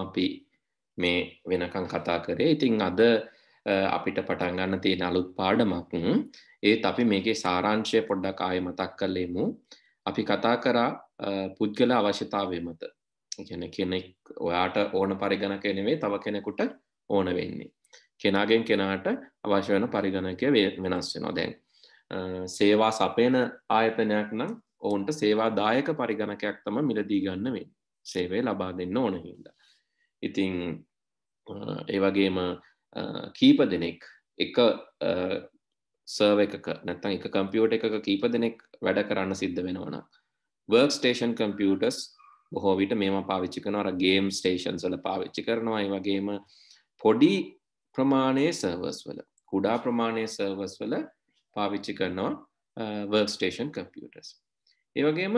අපි මේ වෙනකං කතා කරේ ඉතිං අද අපිට පටන් ගන්න තියෙන අලුත් පාඩමක් ඒත් අපි මේකේ සාරාංශය පොඩ්ඩක් ආය මතක් කළෙමු අපි කතා කරා පුද්ගල අවශ්‍යතාවය මත ගැන කෙනෙක් ඔයාට ඕන පරිගණ කෙනෙවේ තව කෙනෙකුට ඕන වෙන්නේ කෙනාගෙන් කෙනාට අවශ්‍ය වන පරිගණකය වෙනස් වෙනවා දැන් සේවා සපේන ආයතනයක් නම් ඔවුන්ට සේවා දායක පරිගණකයක් තම මිලදී ගන්න වෙන් සේවේ ලබා දෙන්න ඕන හින්දා ඉතිං ඒවගේම කීප දෙනෙක් එක සර්ව එකක නැත්තන් එක කම්පියෝට එක කීප දෙනෙක් වැඩ කරන්න සිද්ධ වෙනවන වර්ක් ස්ටේෂන් කම්පියටස් බොහෝ විට මේම පාවිච්චි කනවර ගේම් ස්ටේෂන් සල පාවිච්චි කරනවා වගේම පොඩි ප්‍රමාණය සර්වස් වල කුඩා ප්‍රමාණය සර්වස් වල පාවිච්චි කරනවා වර්ක් ස්ටේෂන් කම්පියටස් ඒවගේම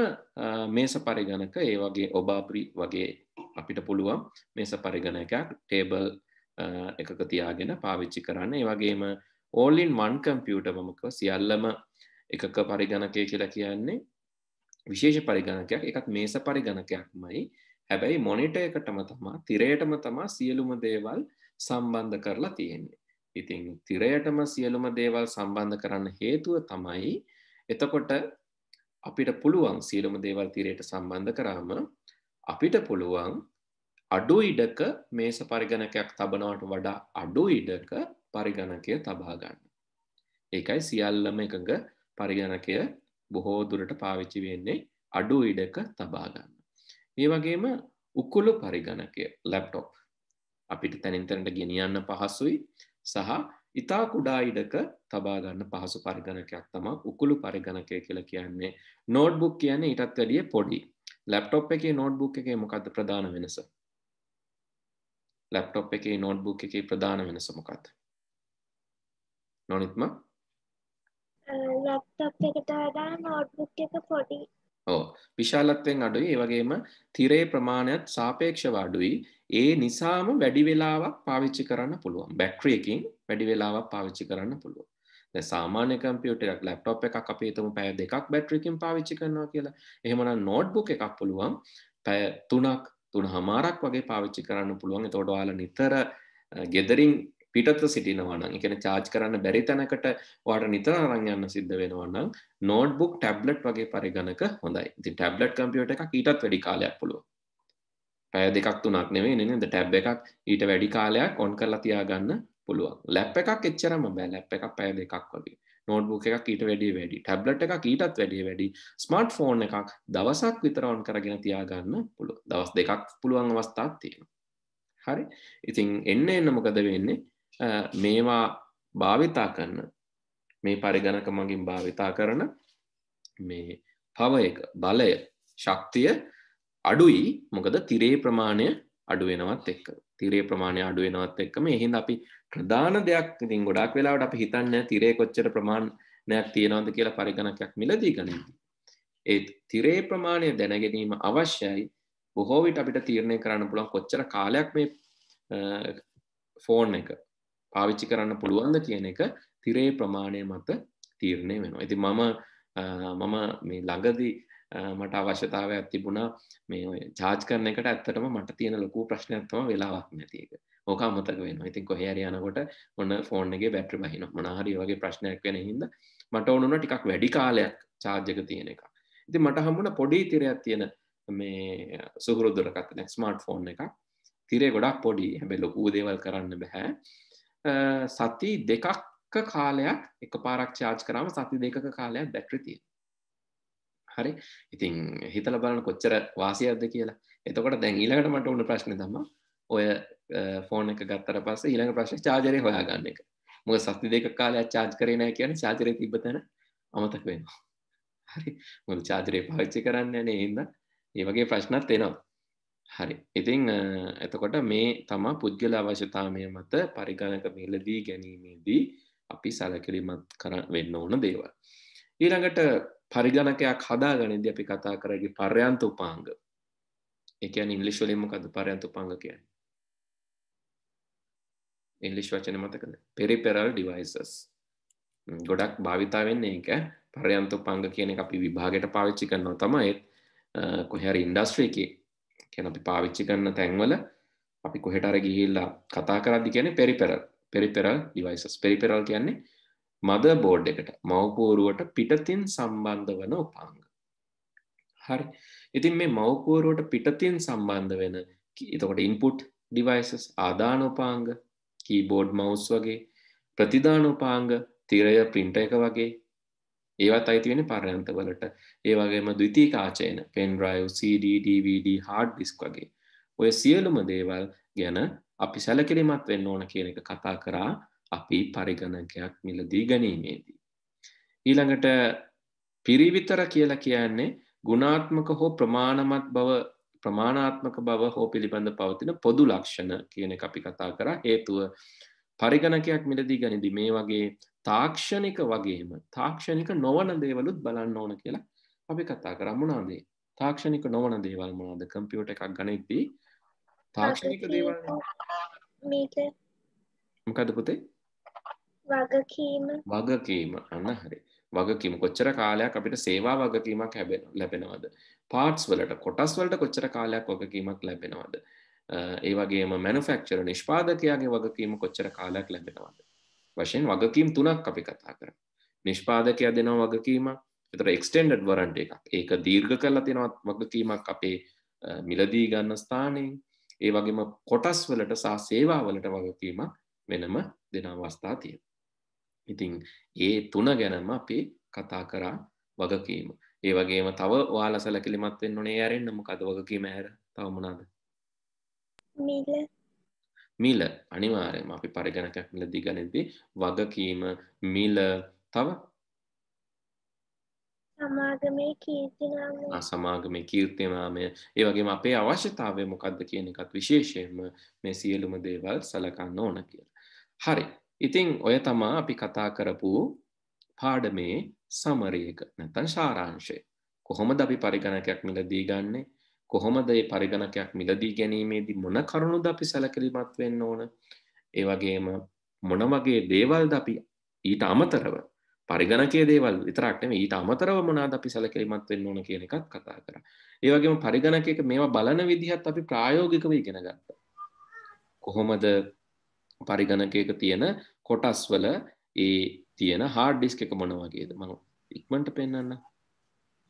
මේස පරිගණක ඒ වගේ ඔබාපරි වගේ අපිට පුළුවන් මේස පරිගණකයක් ටේබල් එකක තියාගෙන පාවිච්චි කරන්න ඒ වගේම ඕලින් වන් කම්පියුටමක සියල්ලම එකක පරිගණකය කියලා කියන්නේ විශේෂ පරිගණකයක් එකත් මේස පරිගණකයක්මයි හැබැයි මොනිට එකටම තමා තිරයටම තමා සියලුම දේවල් සම්බන්ධ කරලා තියෙන්නේ ඉතින් තිරයටම සියලුම දේවල් සම්බන්ධ කරන්න හේතුව තමයි එතකොට අපිට පුළුවන් සියලුම දේවල් තීරයට සම්බන්ධ කරාම අපිට පුළුවන් අඩු ඉඩක මේස පරිගණකයක් තබනවට වඩා අඩු ඉඩක පරිගණකය තබා ගන්න. ඒකයි සියල්ලම එකඟ පරිගණකය බොහෝ දුරට පාවිච්චි වෙන්නේ අඩු ඉඩක තබා ගන්න. ඒ වගේම උකුළු පරිගණකය ලැප්ටොප් අපිට තැනින්තරට ගෙනියන්න පහසුයි සහ ඉතා කුඩා ඉඩක තබා ගන්න පහසු පරිගණකයක් තමා උකුළු පරිගණකය කියලා කියන්නේ නෝට්බුක් කියන්නේ ඊටත් වැඩිය පොඩි ලැප්ටොප් එකේ නෝට්බුක් එකේ මොකක්ද ප්‍රධාන වෙනස ලැප්ටොප් එකේ නෝට්බුක් එකේ ප්‍රධාන වෙනස මොකක්ද නොනිත්ම ලැප්ටොප් එකට වඩා නෝට්බුක් එක පොඩි ඕ විශාලත්වයෙන් අඩුයි ඒ වගේම තිරේ ප්‍රමාණයත් සාපේක්ෂව අඩුයි ඒ නිසාම වැඩි වෙලාවක් පාවිච්චි කරන්න පුළුවන් බැට්‍රියකින් වැඩි වෙලාවක් පාවිච්චි කරන්න පුළුවන් සාමාන්‍ය කම්පියුටරක් ලැප්ටොප් එකක් අපේ තම පැය දෙකක් බැට්‍රියකින් පාවිච්චි කරනවා කියලා එහෙමනම් නෝට්බුක් එකක් පුළුවන් පැය තුනක් තුන හමාරක් වගේ පාවිච්චි කරන්න පුළුවන් එතකොට ඔයාලා නිතර ගෙදරින් පිටත සිටිනවා නම් එකන චාර්ජ් කරන්න බැරි තැනකට වාට නිතර අරංයන්න සිද්ධ වෙනවා නම් නෝට්බුක් ටැබ්ලට් වගේ පරිගණක හොඳයි ඉතින් ටැබ්ලට් කම්පියුට එක ඊටත් වැඩි කාලයක් පුළුවන් පැය දෙකක් තුනක් නෙවෙයි නේද ටැබ් එකක් ඊට වැඩි කාලයක් ඔන් කරලා තියාගන්න පුළුවන් ලැප් එකක් එච්චරම බෑ ලැප් එකක් පැය දෙකක් වගේ නෝට්බුක් එකක් ඊට වැඩි වැඩි ටැබ්ලට් එකක් ඊටත් වැඩි වැඩි ස්මර්ට් ෆෝන් එකක් දවසක් විතර ඔන් කරගෙන තියාගන්න පුළුවන් දවස් දෙකක් පුළුවන් අවස්ථාත් තියෙනවා හරි ඉතින් එන්න එන්න මොකද වෙන්නේ මේවා භාවිතා කරන මේ පරිගණක මගින් භාවිතා කරන මේ පව එක බලය ශක්තිය අඩුයි මොකද තිරේ ප්‍රමාණය අඩුවෙනවත් එක්ක තිරේ ප්‍රමාණය අඩුවෙනවත් එක්ක මේ හින්දා අපි ප්‍රධාන දෙයක් ඉතින් ගොඩක් වෙලාවට අපි හිතන්නේ තිරේ කොච්චර ප්‍රමාණයක් තියෙනවද කියලා පරිගණකයක් මිලදී ගනිද්දී. ඒ තිරේ ප්‍රමාණය දැන ගැනීම අවශ්‍යයි. බොහෝ විට අපිට තීරණය කරන්න පුළුවන් කොච්චර කාලයක් මේ ෆෝන් එක පාවිච්චි කරන්න පුළුවන්ද කියන එක තිරේ ප්‍රමාණය මත තීරණය වෙනවා. ඉතින් මම මම මේ ළඟදී මට අවශ්‍යතාවයක් තිබුණා මේ චාජ් කරන එකට ඇත්තටම මට තියෙන ලොකු ප්‍රශ්නයක්ත්තම වෙලාවක් නැතික ඕක අමතක වෙන ඉතින් කොහේර යනකොට ඔන්න ෆෝන්ගේ බැට්‍ර බහින මනහරි වගේ ප්‍රශ්නයක් වෙන හිද මට ඕනුන ටිකක් වැඩි කාලයක් චාර්ජක තියෙන එක ඉති මට හම්බුණ පොඩි තිරයක් තියෙන මේ සුහුරුදුරකත්න ස්මර්ට් ෆෝන් එක තිරේ ගොඩක් පොඩි හැබැ ලොකූ දේවල් කරන්න බැහැ සති දෙකක් කාලයක් එක පාරක් චාර්ජ් කරම සති දෙක කාලයක් බැට්‍රතිය හරි ඉතින් හිතල බලන කොච්චර වාසියක්ද කියලා එතකොට දැන් ඊළඟට මට උුණ ප්‍රශ්න තම ඔය ෆෝන එක ගත්තර පස්ස ඊළඟ ප්‍රශ්න චාජරය හොයාගන්න එක මුව සති දෙක කාලයක් චාජ් කරනය කියන චාජරය තිබතන අමතක වෙනවා හරි මුද චාජරය පාච්චි කරන්න නේ හිද ඒ වගේ ප්‍රශ්නත් එනවා හරි ඉතිං එතකොට මේ තමා පුද්ගල අවශ්‍යතාමය මත පරිගණක මිලදී ගැනීමේදී අපි සැලකිලිමත් කර වෙන්න ඕන දේවල් ඊළඟට පරිගණකයක් හදාගනිද අපි කතා කරගේ පර්යන්ත උපාංග එකන් ඉංගලිශ්වලින්මකද පරයන්ත උපාංග කියන්න ඉංගලිශ් වචන මතකද පෙරිපෙරල් ඩිවයිසස් ගොඩක් භාවිතාවෙන්නේ එක පරයන්ත උපාංග කියන අපි විභාගයට පාවිච්චි කරනවා තමයිත් කොහැර ඉන්ඩස්ට්‍රී එක කැන අපි පාවිච්චි කරන්න තැන්වල අපි කොහෙටර ගිහිල්ලා කතා කරදි කියන පෙරිපෙරල් පෙරිපෙරල් ඩිවයිසස් පෙරිපෙරල් කියන්නේ මද බෝඩ් එකට මවපෝරුවට පිටතින් සම්බන්ධ වන උපාංග. හරි ඉතින් මේ මවකෝරුවට පිටතින් සම්බන්ධ වෙන එතකොට ඉන්පුට් ඩිවයිසස් ආධාන උපාංග කීබෝඩ් මවස් වගේ ප්‍රතිධාන උපාංග තිරය පින්ට එක වගේ ඒවත් අයිති වෙන පරයන්තවලට ඒ වගේම ද්විතී කාචයන පෙන්රයෝ CDDVD හාඩ් ඩිස්ක් වගේ ඔය සියලුම දේවල් ගැන අපි සැලකිලිමත් වෙන්න ඕන කියන එක කතා කරා අපි පරිගණකයක් මිලදී ගැනීමේදී. ඊළඟට පිරිවිතර කියලා කියන්නේ ගුණාත්මක හෝ ප්‍රමාණමත් බව ප්‍රමාණාත්මක බව හෝ පිළිබඳ පවතින පොදු ලක්ෂණ කියන එක අපි කතා කරා හේතුව පරිගණකයක් මිලදී ගනිදි මේ වගේ තාක්ෂණික වගේම තාක්ෂණික නොවන දේවලුත් බලන්න ඕන කියලා අපි කතා කරා මොනවාදේ තාක්ෂණික නොවන දේවල් මොනවාද කම්පියුටර් එකක් ගණිද්දී තාක්ෂණික දේවල් මොකද පුතේ වගකීම වගකීම අන්න හරි වගකීම කොච්චර කාලයක් අපිට සේවා වගකීමක් හැබෙන ලැබෙනවද පාර්ට්ස් වලට කොටස් වලට කොච්චර කාලයක් වගකීමක් ලැබෙනවද ඒ වගේම මැනුෆැක්චර් නිෂ්පාදකයාගේ වගකීම කොච්චර කාලයක් ලැබෙනවද වශයෙන් වගකීම් තුනක් අපි කතා කරමු නිෂ්පාදකයා දෙන වගකීමක් එතකොට එක්ස්ටෙන්ඩඩ් වරන්ට් එකක් ඒක දීර්ඝ කරලා තියෙනවා වගකීමක් අපේ මිලදී ගන්න ස්ථානයේ ඒ වගේම කොටස් වලට සහ සේවා වලට වගකීමක් වෙනම දෙන අවස්ථා තියෙනවා ඉතින් ඒ තුන ගැනම අපි කතා කරා වගකීම ඒ වගේම තව වාල සැලකිලිමත් වෙන්න ඕනේ ඇරෙන්න මොකද වගකීම ඇර තව මොනවාද මිල මිල අනිවාර්යයෙන්ම අපි පරිගණකයක් මිලදී ගනිද්දී වගකීම මිල තව සමාගමේ කීර්තිනාමය සමාගමේ කීර්තිනාමය ඒ වගේම අපේ අවශ්‍යතාවය මොකද්ද කියන එකත් විශේෂයෙන්ම මේ සියලුම දේවල් සලකන්න ඕන කියලා. හරි. ඉතිං ඔය තමා අපි කතා කරපු පාඩමේ සමරයක නැතන් ශාරාංශය කොහොමද අපි පරිගණකයක් මිලදී ගන්නේ කොහොමද ඒ පරිගණකයක් මිලදී ගැනීමේදී මොන කරුණුද අපි සැලකිලිමත් වෙන්න ඕන ඒ වගේම මොන වගේ දේවල්ද අපි ඊට අමතරව පරිගණකයේ දේවල් විතරක් නෙමෙයි ඊට අමතරව මොනවාද අපි සැලකිලිමත් වෙන්න ඕන කියන එකත් කතා කරා. ඒ වගේම පරිගණකයක මේවා බලන විදිහත් අපි ප්‍රායෝගිකව ඉගෙන ගත්තා. කොහොමද පරිගණකයක තියෙන කොටස් වල ඒ තියෙන හාඩ් ඩිස්ක එක මොන වගේද මම ඉක්මනට පෙන්වන්න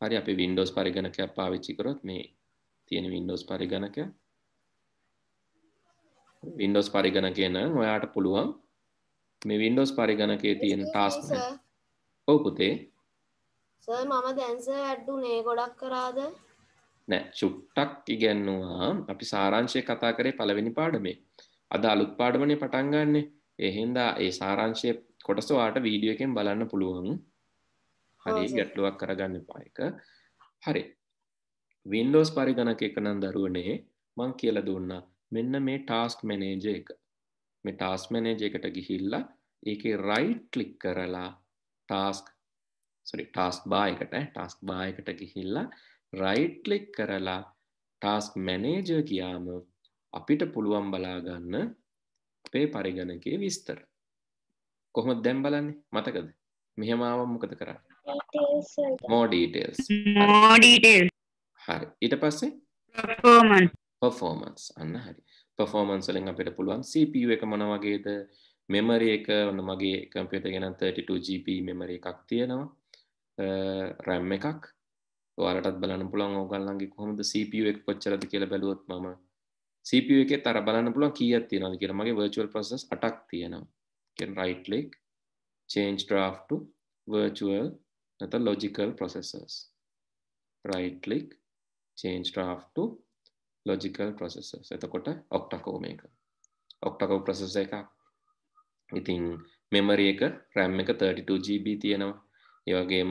හරි අපි Windows පරිගණකයක් පාවිච්චි කරොත් මේ තියෙන Windows පරිගණක Windows පරිගණකේ නම් ඔයාට පුළුවන් මේ Windows පරිගණකේ තියෙන ටාස්ක් ඔව් පුතේ සර් මම දැන් සර් ඇඩ්ුනේ ගොඩක් කරාද නෑ චුට්ටක් ඉගෙනුවා අපි සාරාංශය කතා කරේ පළවෙනි පාඩමේ අද අලුත් පාඩමනේ පටන් ගන්නනේ එහින්දා ඒ සාරංශය කොටස්වාට වීඩියෝ එකෙන් බලන්න පුළුවන් හරි ගැටලුවක් කරගන්න පායක හරි වින්ඩෝස් පරිගණක එක නම් දරුවනේ මං කියල දුන්න මෙන්න මේ ටාස්ක් මැනේජ එක මේ ටාස් මැනේජ එකට ගිහිල්ලා ඒක රයිට් ලික් කරලා ටාස්ක් සොරි ටාස් බායකට ටාස්ක් බායකට ගිහිල්ලා රයිට් ලික් කරලා ටාස්ක් මැනේජර් කියාම අපිට පුළුවන් බලාගන්න මේ පරිගණකේ විස්තර කොහොම දැම් බලන්නේ මතකද මෙහෙමාවම් මොකද කරන්න මෝඩීටල් හරි ඊට පස්සේ පෆෝමන්ස් අන්න හරි පෆෝමන්ස්ලින් අපිට පුළුවන් CPU එක මොන වගේද මෙමරි එක ඔන්න මගේ කම්පියුටර් ගෙන 32GB මෙමරි එකක් තියෙනවා RAM එකක් ඔයාලටත් බලන්න පුළුවන් ඕගල්ලන්ගේ කොහොමද CPU එක කොච්චරද කියලා බැලුවොත් මම CPU එකේ තර බලන්න පුළුවන් කීයක් තියෙනවද කියලා මගේ virtual process 8ක් තියෙනවා can right click change draft to virtual නැත්නම් logical processors right click change draft to logical processors එතකොට octacom එක octacom processor එකක් ඉතින් memory එක RAM එක 32GB තියෙනවා ඒ වගේම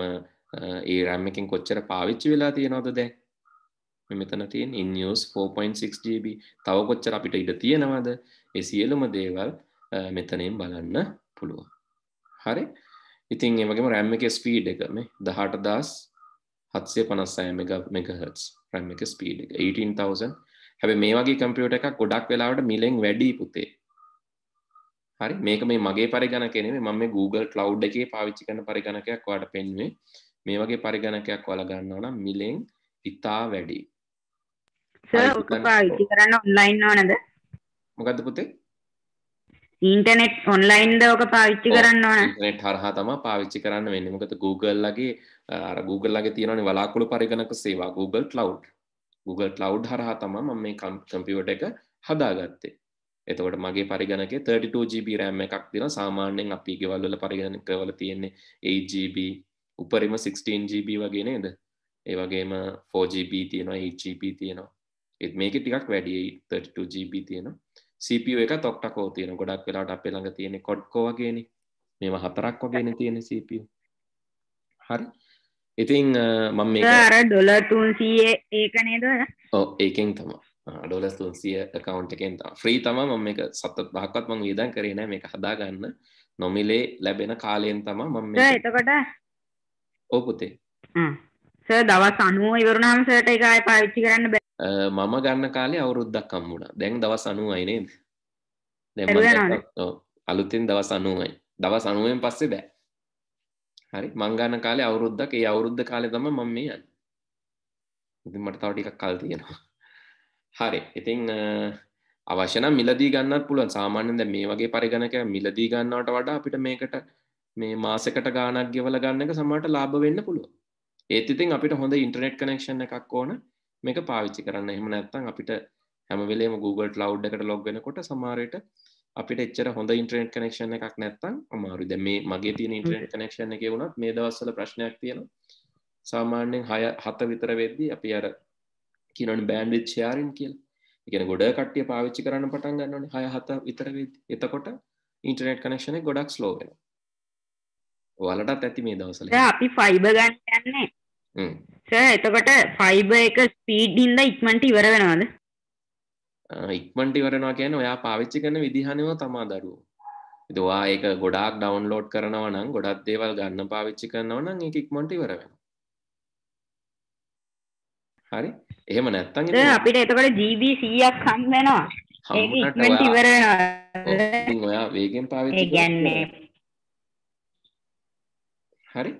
ඒ RAM එකෙන් කොච්චර පාවිච්චි වෙලා තියෙනවද දැන් මෙතන තියෙන් ඉන්ියෝස් 4.6 GB තව කොච්චර අපිට ඉඩ තියෙනවද ඒ සියලුම දේවල් මෙතනින් බලන්න පුළුවන් හරි ඉතින් එමගේම රැම් එක ස්පීඩ් එක මේ දහට දස් හත්සේ පනස්සය මෙගහස් රැම් එක ස්පීඩ් එක 18,000 හැබ මේ වගේ කම්පියුට එකක් ගොඩක් වෙලාවට මිලෙන් වැඩි පුතේ හරි මේක මේ මගේ පරිගණ කෙනෙේ මම මේ Google ලව් එකේ පාවිච්චි කන පරිගණකයක් වාට පෙන්වේ මේ වගේ පරිගණකයක් වලගන්නවන මිලෙන් ඉතා වැඩි පාවිච්චි කරන්න ඔන්ලයින් ඕනද මොකද පුතේ ඉන්ටනෙට් ඔන්ලයින් දෝක පාවිච්චි කරන්න ඕන නෙට් හරහා තම පාවිච්චි කරන්න වෙන්න මොකද Google ලගේ අර Google ලගේ තියෙනවනේ වලාකුළු පරිගණක සේවා Google Cloud Google Cloud හරහා තමයි මම මේ කම්පියුටර් එක හදාගත්තේ එතකොට මගේ පරිගණකේ 32GB RAM එකක් තියෙනවා සාමාන්‍යයෙන් අපි ගෙවල් වල පරිගණකවල තියෙන්නේ 8GB උපරිම 16GB වගේ නේද ඒ වගේම 4GB තියෙනවා 8GB තියෙනවා ඒත් මේක ටිකක් වැඩිය ජීබ තියෙන CPU එක තොක්ටකෝ තියෙන ගොඩක් වෙලාට අපේ ළඟ තියෙන කොඩ්කෝ වගේන මේම හතරක් වගේන තියෙන CPU හරි ඉතින් මම මේ අර ඩොල තුන්සිය ඒක නේද ඕ ඒකෙන් තම ඩොලස් තුන්සිය කකවන්ට එකෙන් ්‍රී තම මම එක සත දහක්වත් මං වියදන් කරන මේක හදාගන්න නොමිලේ ලැබෙන කාලයෙන් තම මම එතකොට ඕ පුතේ ස දවස් අනුව ඉවරුණාම සට එකයි පාවිච්චි කරන්න මම ගන්න කාලේ අවුරුද්දක් හම්බුණා. දැන් දවස් 90යි නේද? දැන් මම අලුතෙන් දවස් 90යි. දවස් 90න් පස්සේ බෑ. හරි මං ගන්න කාලේ අවුරුද්දක්. ඒ අවුරුද්ද කාලේ තමයි මම මේ යන්නේ. ඉතින් මට තව ටිකක් කල් තියෙනවා. හරි. ඉතින් අවශ්‍ය නම් මිලදී ගන්නත් පුළුවන්. සාමාන්‍යයෙන් දැන් මේ වගේ පරිගණක මිලදී ගන්නවට වඩා අපිට මේකට මේ මාසෙකට ගාණක් ගෙවලා ගන්න එක සමහරට ලාභ වෙන්න පුළුවන්. ඒත් ඉතින් අපිට හොඳ ඉන්ටර්නෙට් කනෙක්ෂන් එකක් ඕන. මේක පාවිච්චි කරන්න එහෙම නැත්තන් අපිට හැමවෙලේම Google ලෞඩ් එකට ලොග් වෙනකොට සමාරයට අපිට එච්චර හොඳ ඉන්ට්‍රනට් කනෙක්ෂණ එකක් නැත්තං අමාරුද මේ මගේ තියෙන ඉන්ට්‍රනට් කනෙක්ෂණ එක වුණත් මේ දවස්සල ප්‍රශ්නයක් තියෙනවා සාමාන්‍යෙන් හය හත විතර වෙද්දී අපි අර කියනට බෑන්ඩ් චයාරින් කියල් එකන ගොඩ කට්ටිය පාවිච්චි කරන්න පටන් ගන්නන හය හත විතරවෙද එතකොට ඉන්ටනෙට් කනෙක්ෂණ ගොඩක් ස්ලෝවෙන ඔලටත් ඇති මේ දවසල අපි ෆයිබ ගන්න යන්නේ එතකොට ෆයිබ එක ස්පීඩ් හින්ද ඉක්මට ඉවර වෙනවාද ඉක්මට ඉවරනවා කියන ඔයා පාවිච්චි කරන විදිහනව තමා දරුව දවා ඒක ගොඩක් ඩවන්ලෝඩ් කරනව නම් ගොඩක් දේවල් ගන්න පාවිච්චි කරනව නම් ඒ ඉක්මට ඉවර වෙන හරි එහෙම නැත්තන් අපිට එතකොට ජීබී සීයක් හම් වෙනවා ඉක්මට ඉවර ඔයා වේගෙන් පාවිච්චි ගැන්නේ හරි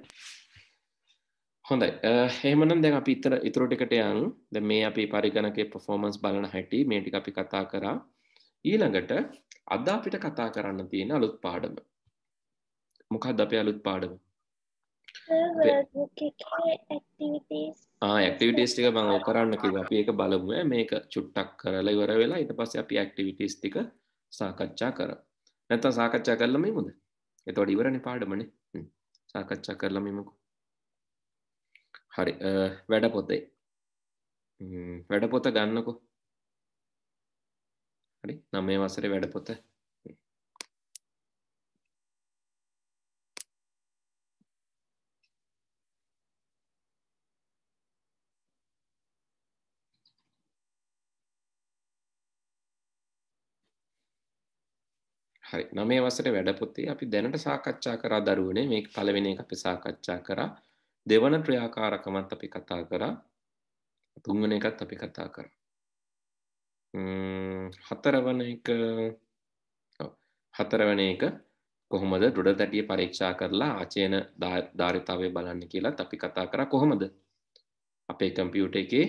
හොඳයි හෙමනම් දැන් අපි ඉතර ඉතුරු ටිකට යන් ද මේ අපි පරිගණකේ පෆෝමන්ස් බලන හැටි මේ ටික අපි කතා කරා ඊළඟට අද අපිට කතා කරන්න තියෙන අලුත් පාඩම මොකක්ද අපේ අලුත් පාඩම ඇක්ටිවිටස් ටික මං කරන්න කිව අපි ඒක බලමු මේක චුට්ටක් කරලා ඉවර වෙලා ඊට පස්සේ අපි ඇක්ටිවිටස් ටික සාකච්ඡා කර නැත්තම් සාකච්ඡා කරලම ඉමුද එතකොට ඉවරනේ පාඩමනේ සාකච්ඡා කරලම ඉමුකෝ හරි වැඩ පොතේ වැඩ පොත ගන්නකු හරි නමේ වසර වැඩ පොත හරි නමේ වසර වැඩ පොතේ අපි දැනට සාකච්ඡා කරා දරුවනේ මේ පළවෙෙන එක අපි සාකච්ඡා කරා දෙවන ක්‍රියාකාරකමත් අපි කතා කරා තුන්වන එකත් අපි කතා කර හතරවන එක හතරවන එක කොහොමද ඩොඩ තැටිය පරීක්ෂා කරලා ආචයන ධාරිතාවය බලන්න කියලා අපි කතා කර කොහොමද අපේ කම්පියුට එකේ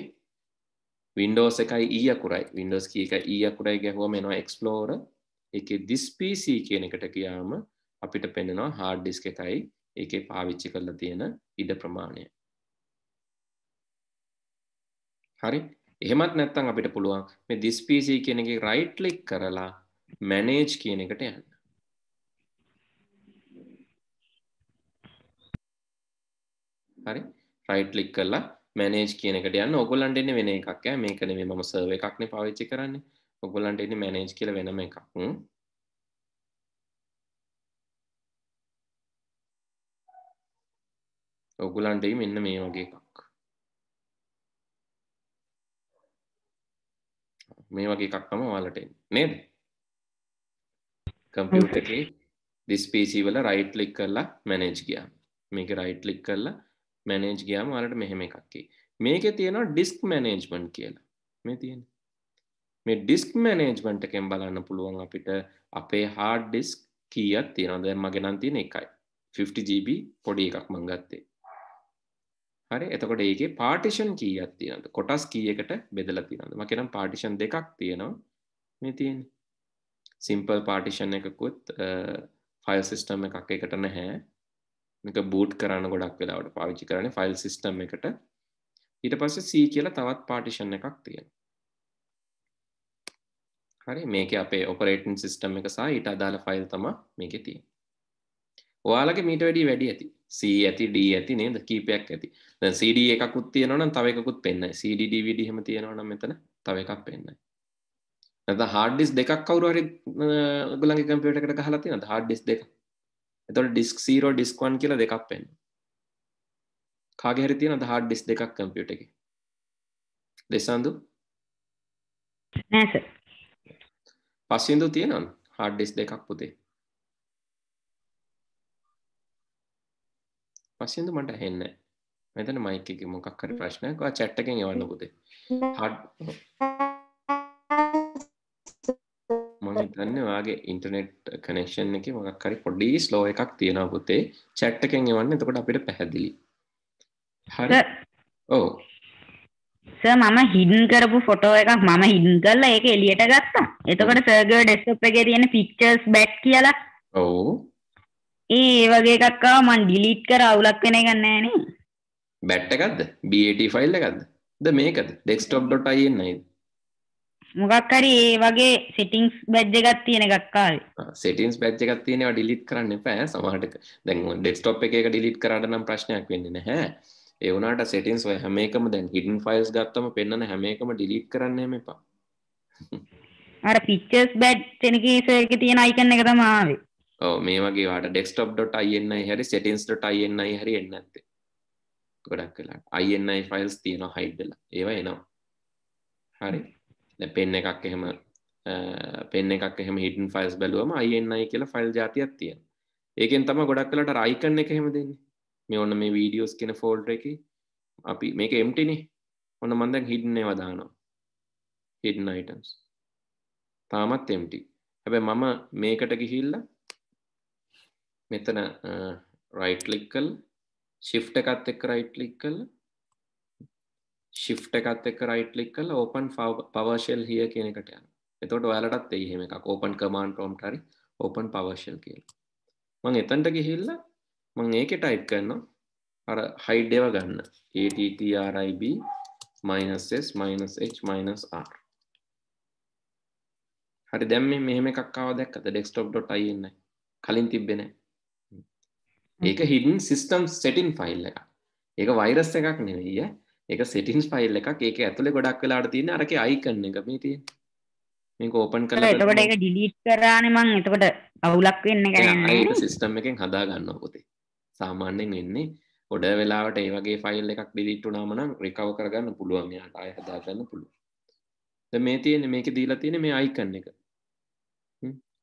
වින්ඩෝස් එකයි ඊ e අකුරයි වින්ඩෝස් කිය එක ඊ අකුරයි ගැහුව මෙනවා එක්ස්ලෝර එක දිස්පීC කියන එකට කියාම අපිට පෙනෙනවා හාඩ් ඩිස්ක එකයි ඒකේ පාවිච්චි කරලා තියෙන ඉඩ ප්‍රමාණය හරි එහෙමත් නැත්තම් අපිට පුළුවන් මේ this pc කියන එකේ right click කරලා manage කියන එකට යන්න හරි right click කරලා manage කියන එකට යන්න ඕගොල්ලන්ට එන්නේ වෙන එකක් ඈ මේක නෙමෙයි මම server එකක් නේ පාවිච්චි කරන්නේ ඔගොල්ලන්ට එන්නේ manage කියලා වෙනම එකක් ඔගුලන්ටයි මෙන්න මේ වගේ එකක් මේ වගේ එකක් තම ඔයාලට නේද කම්පියුටර් එකේ this PC වල right click කරලා manage ගියාම මේක right click කරලා manage ගියාම ඔයාලට මෙහෙම එකක් එයි මේකේ තියෙනවා disk management කියලා මේ තියෙන මේ disk management එකෙන් බලන්න පුළුවන් අපිට අපේ hard disk කීයක් තියෙනවද දැන් මගේ නම් තියෙන එකයි 50 GB පොඩි එකක් මං ගත්තේ හරි එතකොට ඒකේ පාටිෂන් කීයක් තියෙනවද කොටස් කීයකට බෙදලා තියෙනවද මම කියනම් පාටිෂන් දෙකක් තියෙනවා මේ තියෙන්නේ සිම්පල් පාටිෂන් එකකුත් ෆයිල් සිස්ටම් එකක් එකට නැහැ මේක බූට් කරන්න ගොඩක් වෙලාවට පාවිච්චි කරන්නේ ෆයිල් සිස්ටම් එකට ඊට පස්සේ C කියලා තවත් පාටිෂන් එකක් තියෙනවා හරි මේකේ අපේ ඔපරේටින් සිස්ටම් එක සහ ඊට අදාළ ෆයිල් තමයි මේකේ තියෙන්නේ ඔයාලගේ මීට වැඩි වැඩි ඇති C ඇති D ඇති නේද කීපයක් ඇති දැන් CD එකකුත් තියෙනවා නම් තව එකකුත් පෙන්නයි CD DVD එහෙම තියෙනවා නම් මෙතන තව එකක් පෙන්නයි නැත්නම් hard disk දෙකක් කවුරු හරි ඔයගොල්ලන්ගේ කම්පියුටර් එකට ගහලා තියෙනවද hard disk දෙක එතකොට disk 0 disk 1 කියලා දෙකක් පෙන්නන කාගේ හරි තියෙනවද hard disk දෙකක් කම්පියුටර් එකේ දෙසන්දු නෑ සර් පස්සින්දු තියෙනවද hard disk දෙකක් පුතේ පසින්ද මට හෙන්න මෙතන මයික එක මොකක් කර ප්‍රශ්නයක් චැට්ටකෙන් එවන්න පුදේ මම දන්න වගේ ඉන්ටනෙට් කනෙක්ෂන් එක මොක්කරි පොඩි ස්ලෝ එකක් තියෙන පුතේ චැට්ටකෙන් එවන්න එතකොට අපිට පැහැදිලි හරි ඕ මම හිඩන් කරපු ෆොටෝ එකක් මම හිඩන් කරලා ඒක එලියට ගත්තා එතකොට සර්ගර් ඩෙස්ටොප් එකේ තියෙන පික්චර්ස් බැක් කියලා ඔව් ඒ වගේ එකක් ආව මන් ඩිලීට් කරා අවුලක් වෙන එකක් නැහැ නේ. බැට් එකක්ද? BAT ෆයිල් එකක්ද? ද මේකද? desktop.ini නේද? මොකක් හරි ඒ වගේ සෙටින්ස් බැජ් එකක් තියෙන එකක් ආවේ. සෙටින්ස් බැජ් එකක් තියෙනවා ඩිලීට් කරන්න එපා. සමහරට දැන් desktop එකේ එක ඩිලීට් කරාට නම් ප්‍රශ්නයක් වෙන්නේ නැහැ. ඒ වුණාට සෙටින්ස් ඔය හැම එකම දැන් hidden files ගත්තම පෙන්වන හැම එකම ඩිලීට් කරන්න හැම එපා. අර pictures බැජ් කෙනකේ සර් එකේ තියෙන icon එක තමයි ආවේ. මේ වගේ වාට ඩෙක්ස්ටප්.යින්නයි හරි සෙටින්ස්.යින්නයි හරි එන්න ඇත්ත ගොඩක් කලා අයින්නයි ෆයිල්ස් තියෙන හයිඩ්ඩල ඒවා එනවා හරි පෙන්න එකක් එහෙම පෙන්න එකක් එහෙම හිටන් ෆයිල්ස් බැලුවම අයින්නයි කියලා ෆයිල් ජාතියක් තියෙන ඒකෙන් තම ගොඩක් කලට රයිකන්න එක හෙම දෙන්නේ මේ ඔන්න මේ වීඩියෝස් කෙන ෆෝල්ඩ එක අපි මේක එම්ටිනේ ඔන්න මන්දැන් හිඩ්නේ වදානවා හිඩ්නයිටන්ස් තාමත් එම්ටි හැබැ මම මේකට ගිහිල්ලා මෙතන රයිට්ලික් කල් ශිෆ්ට එකත් එක් රයිට්ලික් කල් ශිෆ්ට එකත් එක් රයිට්ලික් කල් ඕපන් පවර්ශල් හිය කියන එකට යන එතොට ඔයාලටත් එයි හෙම එකක් ඕපන් කමාන් ටෝම්ට හරි ඕපන් පවර්ශල් කියල මං එතන්ට ගිහිල්ල මං ඒක ටයිප් කරන්නවා අර හයිඩ්ඩව ගන්න ATTRIB මයිනස් මයිනස්R හරි දැම්ම මෙහෙම එකක්කාව දැක්කත ඩෙක්ස්ටොප්.ටයින්න කලින් තිබෙනෑ ඒක හිඩන් සිිස්ටම් සෙටින් ෆයිල් එක ඒක වෛරස් එකක් නෙවෙය එක සෙටින්ස් ෆයිල් එකක් ඒක ඇතුළ ගොඩක් වෙලාට තියෙන අරක අයිකන්න එක මේ තිය මේ ඕපන් කල එතකට එක ඩිලීට් කරානමං එතකට අවුලක් වෙන්න එක සිිස්ටම් එකෙන් හදා ගන්න පොතේ සාමාන්‍යෙන් වෙන්නේ ගොඩ වෙලාට ඒවගේ ෆයිල් එකක් ඩිලිට් නාමනම් රිකව කරගන්න පුළුවන් යාට අය හදාගන්න පුළුව මේ තියෙන මේක දීලා තියෙන මේ අයිකන්න එක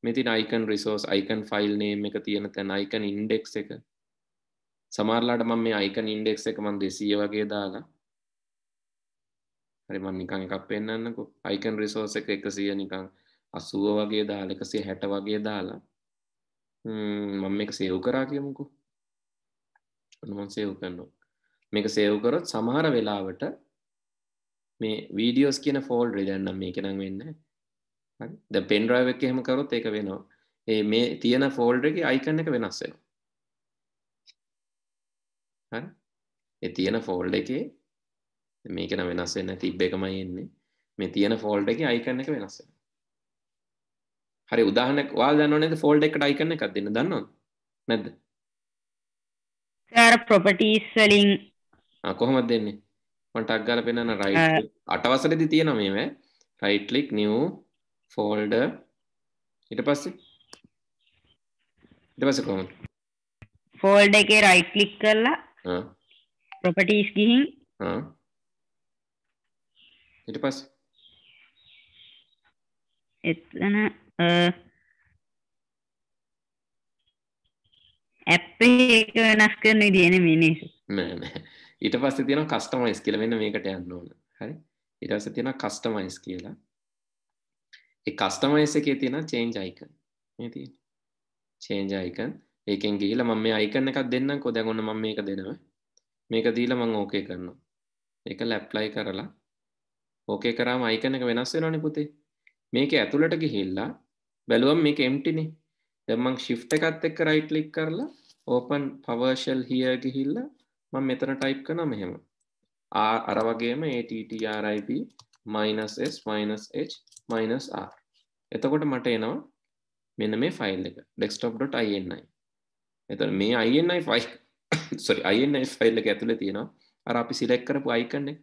මෙතින් icon resource icon file name එක තියෙන තැන අයිකන් ඉන්ඩෙක් එක සමාරලාට මම මේ අයිකන් ඉන්ඩෙක් එක මන් දෙසීය වගේ දාලා හරි මන් නිකං එකක් පෙන්න්නන්නකො අයිකන් රිසෝස් එක එකසිය නිකං අසුව වගේ දාල එකසේ හැට වගේ දාලා මම එක සේව් කරා කියමුකු අනුමන් සේව් කරන්නු මේක සේව් කරොත් සමහර වෙලාවට මේ වීඩියෝස් කියන ෆෝල්ඩ රිදන්නම් මේ කෙනම් වෙන්න ද පෙන්ඩ්‍රයිව එක හෙම කරොත් ඒක වෙනවා ඒ මේ තියෙන ෆෝල්ඩ එක අයිකන්න එක වෙනස් වෙනවා ඒ තියෙන ෆෝල්ඩ එකේ මේකන වෙනස් වෙන්න තිබ්බ එකමයි එන්නේ මේ තියෙන ෆෝල්ඩ එක අයිකන්න එක වෙනස් වෙනවා හරි උදාහනක් වා දන්න නද ෆෝල්ඩ එකට අයිකන්න එකක් දෙන්න දන්නවා නැද්ද ප්‍රොපටීස් වලින් කොහොමත් දෙන්නේ මට අක්ගල පෙන්න්න රයි uh. අටවසරදි තියෙන මේම රයිට්ලික් නිියූ ෆෝල්ඩ ඉට පස්සේ ඉට පස කොම ෆෝල්ඩ එක රයිට් කලික් කරලා ප්‍රොපටීස් ගිහින් ඉට පස් එතන ඇප්පේ එක වෙනස් කරන දයන මිනිස් ඊට පස්ස තියෙන කස්ටමයිස් කියල වෙන්න මේකට යන්න ඕන හරි ඉටස තියෙන කස්ටමයිස් කියලා කස්ටමයිස් එකේ තියෙන චේන්ජ් අයිකන් මේ තියෙන චේන්ජ් අයිකන් ඒකෙන් ගිහිලා මම මේ අයිකන් එකක් දෙන්නම් කො දැන් ඔන්න මම මේක දෙනවා මේක දීලා මම ඕකේ කරනවා ඒක ලැප්ලයි කරලා ඕකේ කරාම අයිකන් එක වෙනස් වෙනවනේ පුතේ මේක ඇතුළට ගිහිල්ලා බැලුවම මේක එම්ටිනේ දැන් මම shift එකත් එක්ක right click කරලා open powershell here ගිහිල්ලා මම මෙතන type කරනවා මෙහෙම අර වගේම attr ip -s -h minus R එතකොට මට එනවා මෙන්න මේ ෆයිල් එක desktop.ini එතන මේ ini file sorry ini file එක ඇතුලේ තියෙනවා අර අපි සිලෙක්ට් කරපු icon එක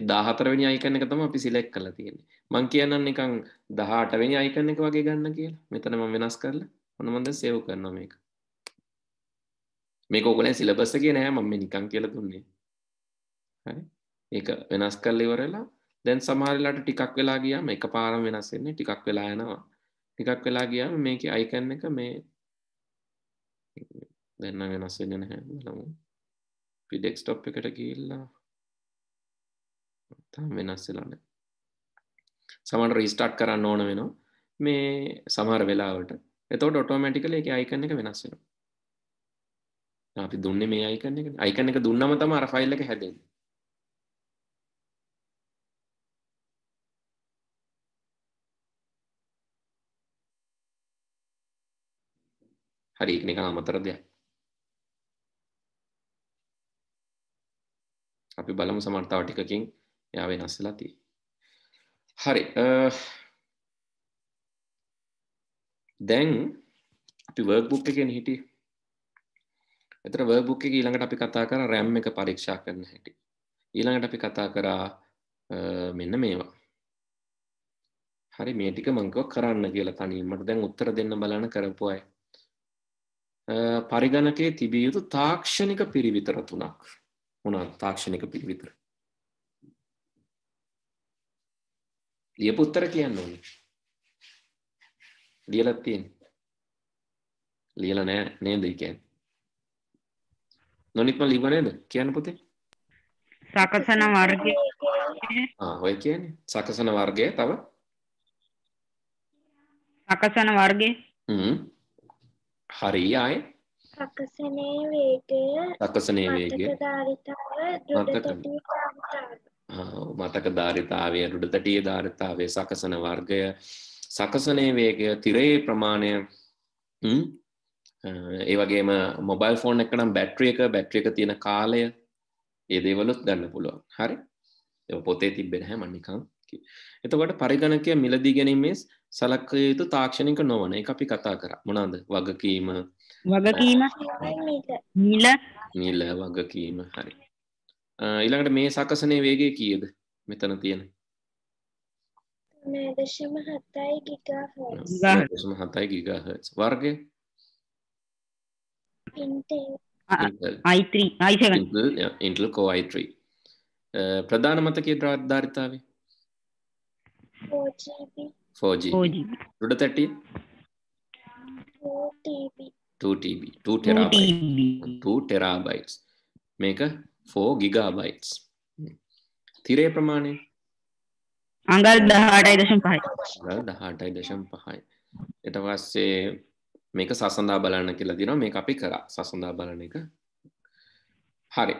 ඒ 14 වෙනි icon එක තමයි අපි සිලෙක්ට් කරලා තියෙන්නේ මම කියන්නම් නිකන් 18 වෙනි icon එක වගේ ගන්න කියලා මෙතන මම වෙනස් කරලා ඔන්න මම දැන් සේව් කරනවා මේක මේක ඔගලෙන් සිලබස් එකේ නෑ මම නිකන් කියලා දුන්නේ හරි ඒක වෙනස් කරලා ඉවරලා දැන් සමහරලාට ටිකක් වෙලා ගියාම එක පාරම වෙනස්සෙන්නේ ටිකක් වෙලා යනවා ටිකක් වෙලා ගියාම මේක අයිකන්න එක මේ දෙන්න වෙනස් වෙන්නේ නැහැ බලමු අපි ඩෙස්ක්ටොප් එකට ගිහිල්ලා තාම වෙනස් වෙලා නැහැ සමහර රීස්ටාර්ට් කරන්න ඕන වෙනවා මේ සමහර වෙලාවට එතකොට ඔටෝමැටිකලි ඒකේ අයිකන් එක වෙනස් වෙනවා අපි දුන්නේ මේ අයිකන් එක අයිකන් එක දුන්නම තමයි අර ෆයිල් එක හැදෙන්නේ හරි එක නිකං අමතර දෙයක් අපි බලමු සමර්තාව ටිකකින් යා වෙනස්සලා තිය හරි දැන් අපි වර්බුක් එකෙන් හිටි එතර වර්බුක් එක ඊළඟට අපි කතා කර රැම් එක පරීක්ෂා කරන හැටි ඊළඟට අපි කතා කරා මෙන්න මේවා හරි මේ ටික මංකව කරන්න කියලා තනීමට දැන් උත්තර දෙන්න බලන කරපු අයි පරිගණකයේ තිබිය යුතු තාක්ෂණික පිරිවිතර තුනක් මොනවාද තාක්ෂණික පිරිවිතර ලියපු උත්තර කියන්න ඕනේ ලියලා තියෙන්නේ ලියලා නෑ නේද කියන්නේ නොනිත්ම ලිව්ව නේද කියන්න පුතේ සකසන වර්ගය ආ ඔය කියන්නේ සකසන වර්ගය තව සකසන වර්ගය හ්ම් හරි ආයේ රකසනේ වේගය රකසනේ වේගය මතක ධාරිතාවය රුඩතටිය ධාරිතාවය සකසන වර්ගය සකසනේ වේගය තිරේ ප්‍රමාණය ඒ වගේම මොබයිල් ෆෝන් එක නම් බැට්‍රිය එක බැට්‍රිය එක තියෙන කාලය ඒ දේවලුත් ගන්න පුළුවන් හරි පොතේ තිබෙන හැම නිකං එතකොට පරිගණකය මිලදී ගැනීමේ සලක්කය යුතු තාක්ෂණික නොවන එක අපි කතා කර මොනාද වගකීම වගකීම නිල නිල වගකීම හරි ඊළඟට මේ සකසනය වේගේ කියද මෙතන තියෙන දශම හතයි ගිගහ වර්ගය ඉන්ටල් කෝයිත්‍රී ප්‍රධාන මතකේ ද්‍රාධාරිතාවේ 4G. 4G. උඩ තැටිය 2TB 2TB 2 terabytes 2 terabytes මේක 4 gigabytes තිරේ ප්‍රමාණය අඟල් 18.5 අඟල් 18.5 ඊට පස්සේ මේක සසඳා බලන්න කියලා දිනවා මේක අපි කරා සසඳා බලන එක හරි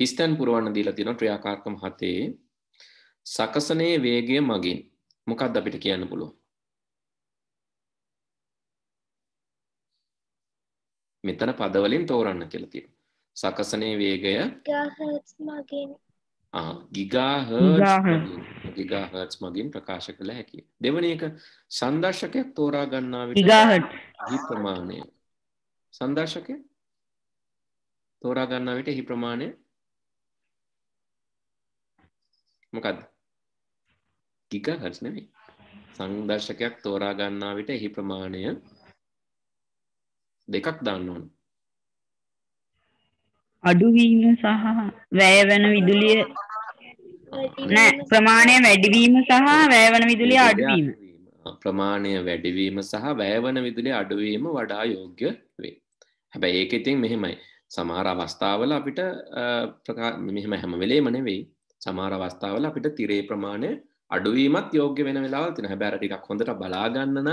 හිස්තන් පුරවන්න දීලා තියෙනවා ක්‍රියාකාරකම් හතේ සකසනයේ වේගය මගින් මොකක්ද අපිට කියන්න පුළුව මෙතන පදවලින් තෝරන්න කෙලතිය සකසනය වේගය මගින් ගිගාහර්ස් මගින් ප්‍රකාශ කළ හැකි දෙවන එක සන්දර්ශකයක් තෝරා ගන්නා විට හි ප්‍රමාණය සන්දර්ශකය තෝරා ගන්නා විට හි ප්‍රමාණය මොකක්ද ගිගහස් නෙවෙයි සංදර්ශකයක් තෝරා ගන්නා විට එහි ප්‍රමාණය දෙකක් දාන්න ඕන අඩුවීම සහ වැය වෙන විදුලිය නෑ ප්‍රමාණය වැඩිවීම සහ වැය වෙන විදුලිය අඩුවීම ප්‍රමාණය වැඩිවීම සහ වැය වෙන විදුලිය අඩුවීම වඩා යෝග්‍ය වේ හැබැයි ඒක ඉතින් මෙහෙමයි සමහර අවස්ථාවල අපිට මෙහෙම හැම වෙලේම නෙවෙයි සමහර අවස්ථාවල අපිට තිරේ ප්‍රමාණය අඩුවීමත් යෝග්‍ය වෙන වෙලාවල් තින හැබැර ටිකක් හොඳට බලාගන්න නම්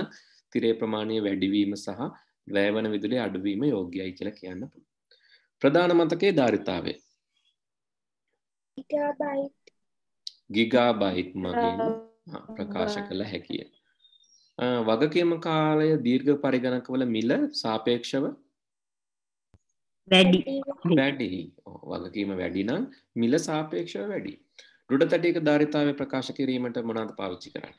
තිරේ ප්‍රමාණය වැඩිවීම සහ වැෑවන විදුලේ අඩුවීම යෝග්‍යයි කියලා කියන්න පුළු. ප්‍රධාන මතකේ ධාරිතාවේ ගිගාබයිට් මගින් ප්‍රකාශ කළ හැකිය. වගකම කාලය දීර්ඝ පරිගණකවල මිල සාපේක්ෂව වැඩි වැඩි වගකීම වැඩිනම් මිල සාපේක්ෂව වැඩි ඩුඩතටයක ධාරිතාව ප්‍රකාශ කිරීමට මොනාද පාවිච්චි කරන්න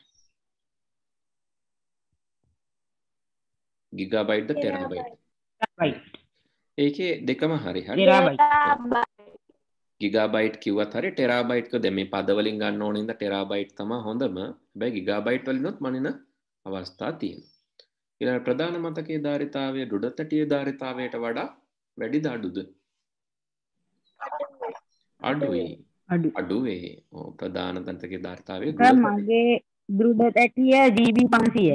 ගිගාබයිට්ද ටෙරාබයිට් ඒකේ දෙකම හරි හරි ගිගාබයිට් කිවත් හරි ටෙරාබයිට්ක දෙම පදවලින් ගන්න ඕනින්ද ටෙරාබයිට් තම හොඳම බැ ගිගාබයිට් වලිනොත් මනින අවස්ථා තියෙන ඉර ප්‍රධාන මතකේ ධාරිතාවය ඩුඩතටිය ධාරිතාවයට වඩා වැඩි දඩුද අඩුවයි අඩුවේ ප්‍රධාන දන්තක ධර්තාවය මගේ දෘඩ තැටිය ජීබ පන්සිය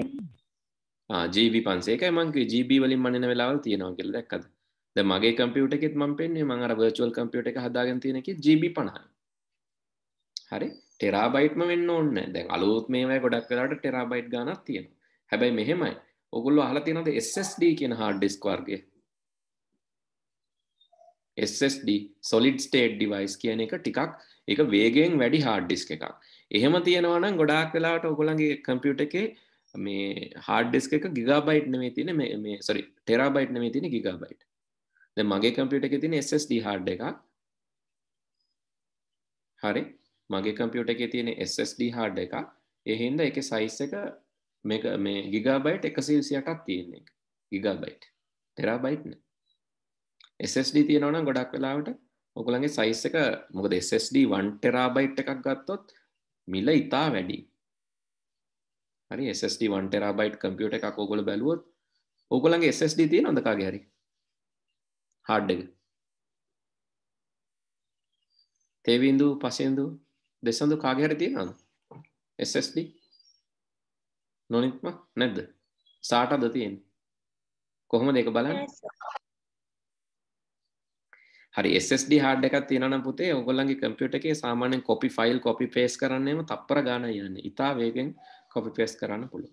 ජීබ පන්සේක මංක ජීබ වලින් මනන වෙලාවල් තියෙනවා කෙල් දැක්කද ද මගේ කම්පියුට එකෙත් මම් පෙන්නේ මං අර වර්චුවල් කම්පියුට එක හදාගෙන තියෙනක ජීබ පණහ හරි ටෙරාබයිට්ම වෙන්න ඕන්න දැන් අලුත් මේමයි ගොඩක් වෙලාට ටෙරාබයිට් ගනක් තියෙන හැබැයි මෙහෙමයි ඔගුල්ල අහලා තියෙනද SSD කියන හාඩ් ඩිස්ක් වර්ගේ SSD සොලිඩ් ස්ටේට් ඩිවයිස් කියන එක ටිකක් එක වේගෙන් වැඩි හාඩ්ඩිස් එකක් එහෙම තියෙනවනම් ගොඩාක් වෙලාට ඔගොලන්ගේ කම්පියුට එකේ මේ හාඩ්ඩිස් එක ගිගබයිට් නෙමේ තින මේ සොරි ටෙරාබයිට් නෙමේ තින ගිගබයිට් ද මගේ කම්පියුට එක තින SSD හාඩ් එකක් හරි මගේ කම්පියුට එක තියෙන SSD හාඩ් එක එහින්ද එක සයිස් එක මේ ගිගබයිට් එකසි සියටත් තියන්නේ ගිගබයිට් ටෙරාබයිට්න SSD තියෙනවන ගොඩක් වෙලාවට ඔකුළගේ සයිස් එක මොකද SSD වන්ටරාබයිට් එකක් ගත්තොත් මිල ඉතා වැඩි හරි SSD වන්ටරාබයිට් කම්පියුට එකක් ඔගොල බැලුවොත් ඔගොළන්ගේ SSD තියෙන අඳකාගේ හරි හඩ්ඩ එක තේවින්දු පසෙන්දු දෙසඳු කාගහර තියෙනද SSD නොනිත්ම නැද්ද සාට අද තියෙන් කොහොම දෙක බලන්න හරි SSD හඩ එකක් තියෙනන පුතේ ඔගොල්ලන්ගේ කම්පියුට එකේ සාමාන්‍යෙන් කොපි ෆයිල් කොපි පේස් කරන්නේම තප්පර ගාන යන්න ඉතා වේගෙන් කොපි පේස් කරන්න පුළුව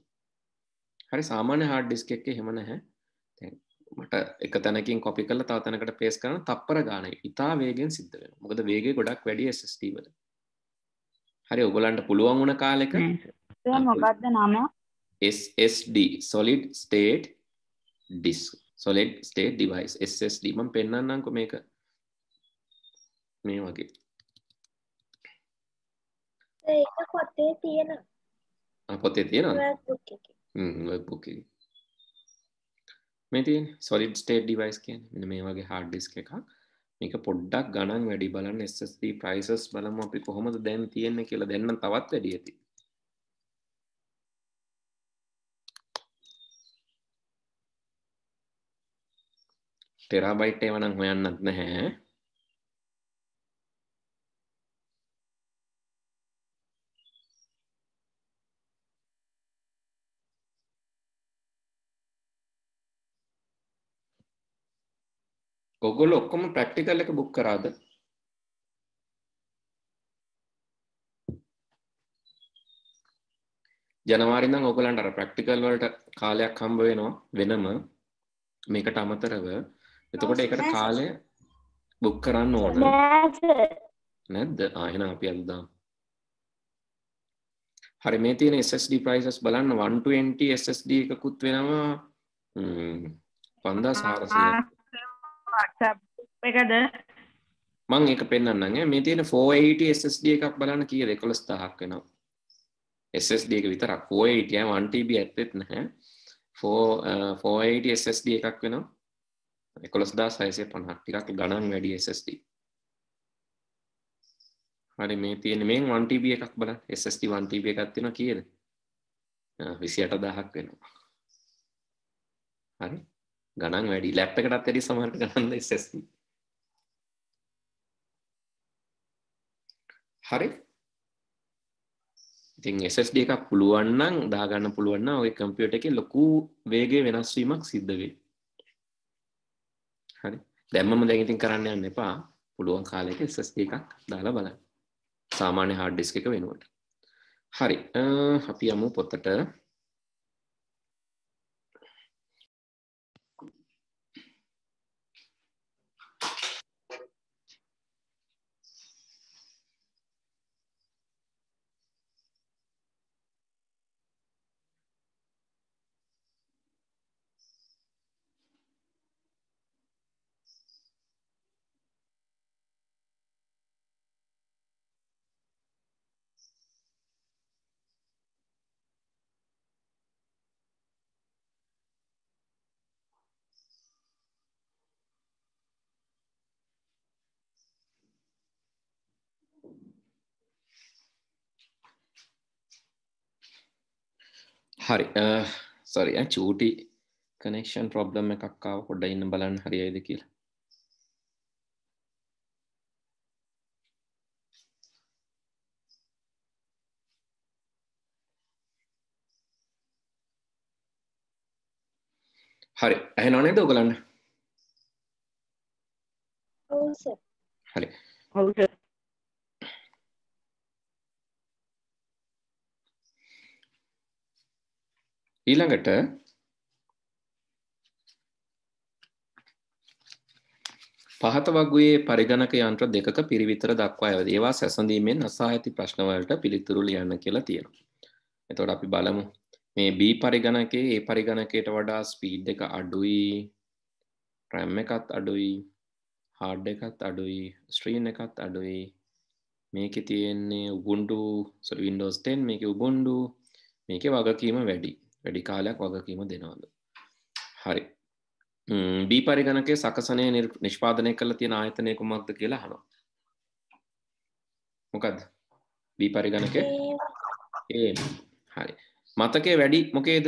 හරි සාමාන්‍ය හාඩ් ඩිස්ක එකේ හෙම නැහැ මට එක තැනකින් කොපි කළ තව තැනකට පේස් කරන තප්පර ගාන ඉතා වේගෙන් සිද්ධ වෙන මොකද වේගේ ගොඩක් වැඩි SSD වල හරි ඔගොලන්ට පුළුවන් වුණ කාලෙක මොකක්ද නම SSD solid state disk solid state device SSD මම පෙන්වන්නම්කෝ මේක මේ වගේ ඒක පොතේ තියෙන පොතේ තියෙන මේ තින් සොලිඩ් ස්ටේට් ඩිවයිස් කියන මෙ මේ වගේ හාඩ් ඩිස්ක එකක් මේක පොඩ්ඩක් ගණන් වැඩි බලන්න SSD ප්‍රයිසස් බලම අපි කොහොමද දැන් තියෙන්නේ කියලා දෙන්න තවත් වැඩි ඇති ටෙරාබයිට් ඒවනම් හොයන්නත් නැහැ ඔගොල්ලෝ ඔක්කොම ප්‍රැක්ටිකල් එක බුක් කරාද? ජනවාරි නම් ඔයගලන්ට අර ප්‍රැක්ටිකල් වලට කාලයක් හම්බ වෙනවා වෙනම මේකට අමතරව. එතකොට ඒකට කාලය බුක් කරන්න ඕන. නැද්ද? ආ එහෙනම් අපි අද දාමු. හරි මේ තියෙන SSD prices බලන්න 120 SSD එකකුත් වෙනවා 5400 එකද මං එක පෙන්න්නන්නේ මේ තියෙන 480 SSD එකක් බලන්න කියද එකොළස් දහක් වෙනවා SSD එක විතරක් 480 1TB ඇත්තෙත් නැහැ 480 SSD එකක් වෙනවා එකොළස් දා සයසය පනහක් ටිකක් ගණන් වැඩි SSD හරි මේ තියෙන මේ 1TB එකක් බලන්න SSD 1TB එකක් තියෙනවා කියද විසි අට දහක් වෙනවා හරි ගණන් වැඩි ලැප් එකටත් වැඩි සමහරට ගණන් SSD හරි ඉතින් SSD එකක් පුළුවන් නම් දාගන්න පුළුවන් නම් ඔය කම්පියුටර් එකේ ලොකු වේගයේ වෙනස් වීමක් සිද්ධ වෙයි. හරි. දැම්මම දැන් ඉතින් කරන්න යන්න එපා. පුළුවන් කාලයක SSD එකක් දාලා බලන්න. සාමාන්‍ය hard disk එක වෙනුවට. හරි. අපි යමු පොතට. හරි සරි චූටි කනෙක්ෂන් ප්‍රබ්ලම් එකක්කාව කොඩ ඉන්න බලන්න හරියයිද කියලා හරි ඇහෙන නේද ඔයගලන්ට හරි ඔව් සර් ඊළඟට පහත වගුයේ පරිගණක යන්ත්‍ර දෙකක පිරිවිතර දක්වා ඇවද ඒවා සැසඳීමෙන් අසාහිති ප්‍රශ්නවලට පිළිතුරු ලියන්න කියලා තියෙනවා. එතකොට අපි බලමු මේ B පරිගණකේ ඒ පරිගණකයට වඩා ස්පීඩ් එක අඩුයි RAM එකත් අඩුයි hard එකත් අඩුයි ස්ට්‍රීම් එකත් අඩුයි මේකේ තියෙන්නේ Ubuntu sorry Windows 10 මේකේ Ubuntu මේකේ වගකීම වැඩි වැඩිකාලයක් වගකීම දෙනවද හරි බී පරිගණකේ සකසනය නිෂ්පාදනය කළ තියෙන ආයතනය කුමක්ද කියලා හනවා මොකක්ද බී පරිගණක ඒ හරි මතකේ වැඩි මොකේද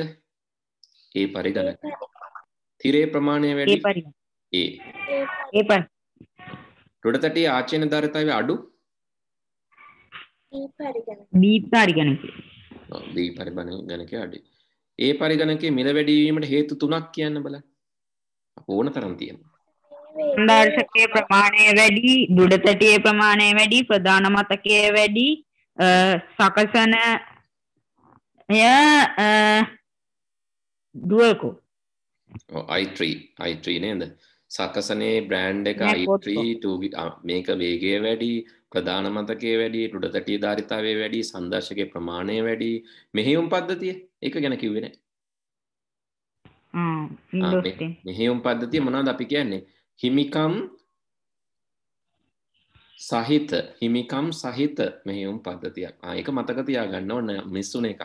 ඒ පරිගණක තිරේ ප්‍රමාණය වැඩි ඒ ටොඩතටේ ආචයන ධරතාව අඩු බී පරිගණක බී පරිබණ ගණක අඩි ඒ පරිගණකේ මිල වැඩි වීමට හේතු තුනක් කියන්න බලන්න. ඕන තරම් තියෙනවා. දර්ශකයේ ප්‍රමාණය වැඩි, දුඩතටියේ ප්‍රමාණය වැඩි, ප්‍රධාන මතකයේ වැඩි, සකසන ය දුවකෝ. ඔව් i3 i3 නේද? සකසනේ බ්‍රෑන්් එක අයිත්‍රී මේක වේගේ වැඩි ප්‍රධාන මතකේ වැඩි ටුඩ තටිය ධරිතාවේ වැඩි සන්දර්ශක ප්‍රමාණය වැඩි මෙහෙවුම් පද්ධතිය එක ගැන කිවෙන මෙහෙවුම් පද්ධතිය මොනාද අපි කියන්නේ හිමිකම් සහිත හිමිකම් සහිත මෙහෙවුම් පද්ධතියක් ආයක මතකතියා ගන්න ඕන්න මිස්සුන එකක්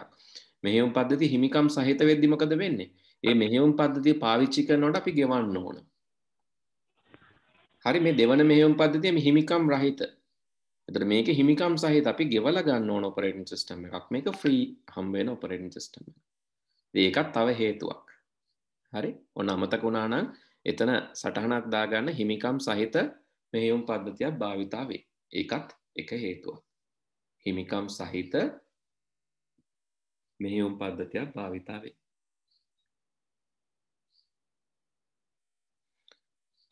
මෙහෙවුම් පද්ධති හිමිකම් සහිත වෙද්දිමකද වෙන්නේ ඒ මෙහෙවුම් පද්ධතිය පාවිච්චි කරනොට අපි ගෙවන්න ඕන හරි මේ දෙවන මෙහෙයුම් පද්ධතිය හිමිකම් රහිත එතට මේක හිමිකම් සහිත අපි ගෙවල ගන්න ඕන ඔපරේටින් සිස්ටම් එකක් මේක ෆ්‍රී හම්බේන ඔපරේටින් සිස්ටම් ඒකත් තව හේතුවක් හරි ඔන්න අමතක වුණානම් එතන සටහනක් දාගන්න හිමිකම් සහිත මෙහෙයුම් පද්ධතියක් භාවිතා වේ ඒකත් එක හේතුවක් හිමිකම් සහිත මෙහෙයුම් පද්ධතියක් භාවිතා වේ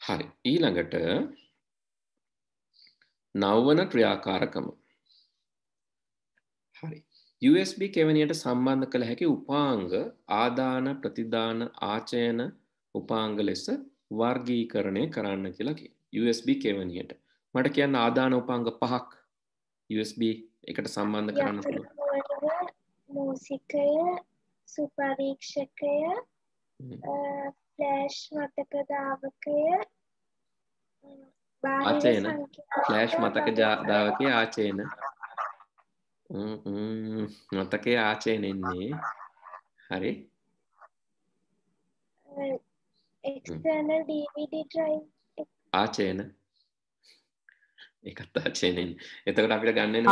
හරි ඊළඟට නවවන ක්‍රියාකාරකම හරි USB කෙවනියට සම්බන්ධ කළ හැකි උපාංග ආදාන ප්‍රතිදාන ආචයන උපාංග ලෙස වර්ගීකරණය කරන්න කියලා USB කෙවනියට මට කියන්න ආදාන උපාංග පහක් USB එකට සම්බන්ධ කරන්න පුළුවන් මූසිකය සුපරීක්ෂකය ෆ්ලෑෂ් මතක ධාවකය ආචේන ෆ්ලෑෂ් මතක ජාදාවකේ ආචේන මතකේ ආචේන එන්නේ හරි external dvd drive ආචේන ඒකත් ආචේනෙන් එතකොට අපිට ගන්න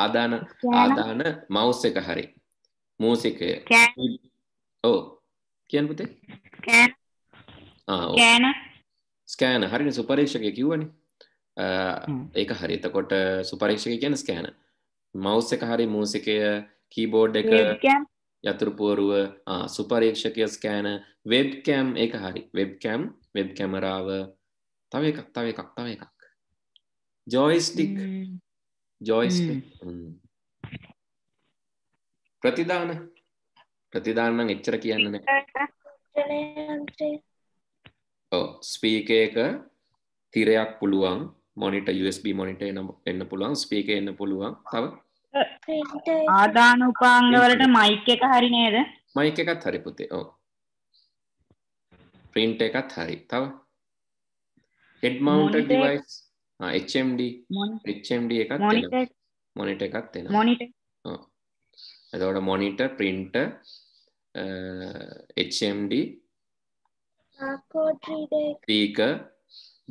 ආදාන ආදාන මවුස් එක හරි මූසිකය ඕ කියන්න පුතේ ආ ඕ ස්කෑන හරින සුපරීක්ෂක කිව්වනි ඒක හරිතකොට සුපරීක්ෂක කියන ස්කෑන මවස් එක හරි මූසිකය කීබෝඩ් එක යතුරුපුවරුව සුපරීක්ෂකය ස්කෑන වෙබ්කෑම් ඒක හරි වෙබ්කෑම් වෙබ් කැමරාව තව එකක් තව එකක් තව එකක් ජොයිස්ටික් ජොයිස් ප්‍රතිදාන ප්‍රතිදාන්නම් එච්චර කියන්න නෑ ස්පීක එක තිරයක් පුළුවන් මොනිට USB මොනිට එන්න පුළුවන් ස්පීක එන්න පුළුවන් තව ආදාන උපාංගවලට මයික් එක හරි නේද මයික් එකත් හරි පුතේ ඕ ප්‍රින්ට් එකත් හරි තව head mounted device HMD HMD එකත් මොනිට එකත් එන මොනිට එතකොට monitor printer HMD barcode reader speaker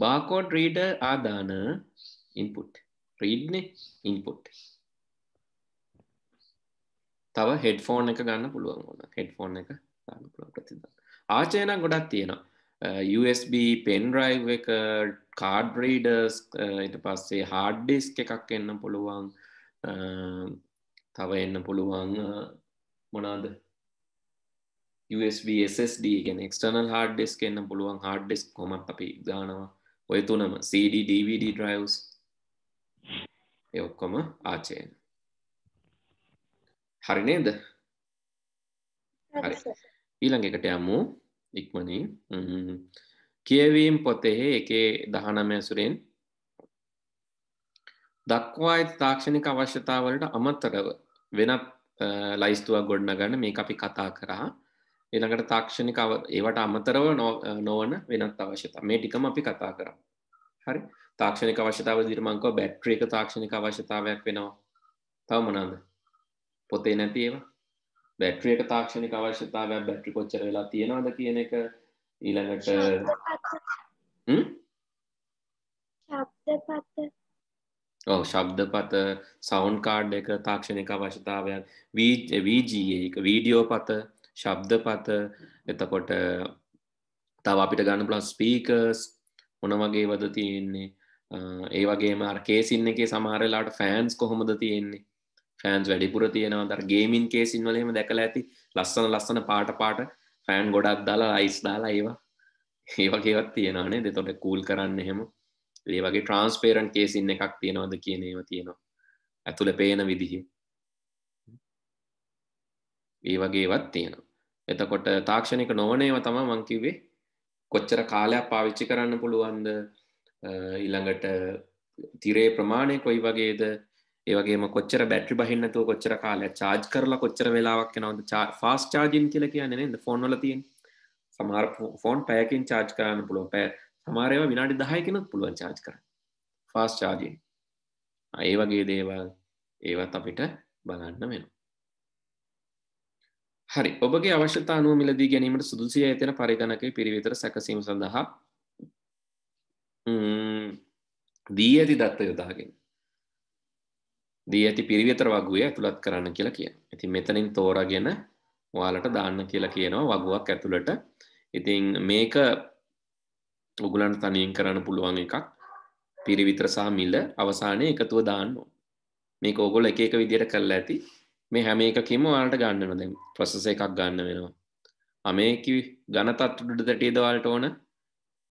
barcode reader ආදාන input read නේ input තව හෙඩ්ෆෝන් එක ගන්න පුළුවන් ඕන හෙඩ්ෆෝන් එක ගන්න පුළුවන් ප්‍රතිදාන ආචය නම් ගොඩක් තියෙනවා USB pen drive එක card readers ඊට පස්සේ hard disk එකක් එන්න පුළුවන් තව එන්න පුළුවන් මොනවාද USB SSD ගෙන එක්ටර්නල් හාඩ් ඩෙස් එන්න පුළුවන් හාඩ් ඩෙස් කොම අපි ගානවා ඔය තුනම CD DVD ඩ්‍රවස් ඔක්කොම ආචයන හරි නේද ඊළඟ එකට යමු ඉක්මනින් කියවීම් පොතෙහි එකේ දහනම ඇසුරෙන් දක්වා ඇති තාක්ෂණික අවශ්‍යතාවලට අමතරව වෙනත් ලයිස්තුව ගොඩන ගන්න මේ අපි කතා කරා එළඟට තාක්ෂණික ඒවට අමතරව නොවන වෙනත් අවශ්‍යතා මේ ටිකම අපි කතා කර හරි තාක්ෂණික අවශ්‍යතාව දිරමංකව බැට්්‍රේ එක තාක්ෂණික අවශ්‍යතාවයක් වෙනවා තව මනන්ද පොතේ නැති ඒවා බැට්‍රිය එක තාක්ෂණික අවශ්‍යතාව බැට්‍රි කොච්චර වෙලා තියෙනවාද කියන එක ඊළඟට ඕ ශබ්ද පත සෞන් කාඩ් එක තාක්ෂණික අවශ්‍යතාවයක් වීජ වීජයේ එක වීඩියෝ පත ශබ්ද පත එතකොට තව අපිට ගන්න පුලන් ස්පීකර්ස් මොන වගේ වද තියෙන්නේ ඒ වගේ මාර් කේසින් එකේ සමහරලාට ෆෑන්ස් කොහොමද තියෙන්නේ ෆෑන්ස් වැඩිපුර තියෙනවා දර ගේමින් කේසින් වලම දැකල ඇති ලස්සන ලස්සන පාට පාට ෆෑන් ගොඩක් දාලා අයිස් දාලා ඒවා ඒවගේවත් තියෙනවානේ දෙතොට කූල් කරන්න එහෙම ඒ වගේ ට්‍රන්ස්පේරන්් කේසින් එකක් තියෙනවද කියන ඒව තියෙනවා ඇතුළ පේන විදිහ ඒ වගේවත් තියෙනවා එතකොට තාක්ෂණික නොවනේව තම මංකිවේ කොච්චර කාලයක් පාවිච්චි කරන්න පුළුවන්ද ඊළඟට තිරේ ප්‍රමාණය කොයි වගේද ඒවගේම කොච්චර බැට්‍රි බහින්නතුව කොච්චර කාලය චාජ් කරලා කොච්චර වෙලාවක් නවද ෆාස් චාජින් කියල කියන්නේ ද ෆෝන්වල තියෙන් සමාර ෆෝන් පැයකින් චාජ් කරන්න පුළුව පැ සමාරයව විනාඩි දහයකනත් පුළුවන් චාජ් කර ෆාස් චාජයෙන් ඒ වගේ දේවල් ඒවත් අපිට බලන්න වෙනවා හරි ඔබගේ අවශ්‍යතා අනුව මිලදී ගැනීමට සුදුසිය ඇතෙන පරිගණක පිරිවිතර සැකසීම සඳහා දී ඇති දත්ත යොදාගෙන දී ඇති පිරිවිතර වගුවේ ඇතුළත් කරන්න කියලා කියන ඉතින් මෙතනින් තෝරගෙන ඔයාලට දාන්න කියලා කියනවා වගුවක් ඇතුළට ඉතින් මේක උගලන්ට තනියෙන් කරන්න පුළුවන් එකක් පිරිවිතර සහ මිල අවසානයේ එකතුව දාන්න මේක ඕගොල්ලෝ එක එක විදියට කරලා ඇති මේ හැම එකකින්ම ඔයාලට ගන්න වෙනවා දැන් ප්‍රොසෙස් එකක් ගන්න වෙනවා අමේකි ඝනතත්ත්ව උඩට දටියද ඔයාලට ඕන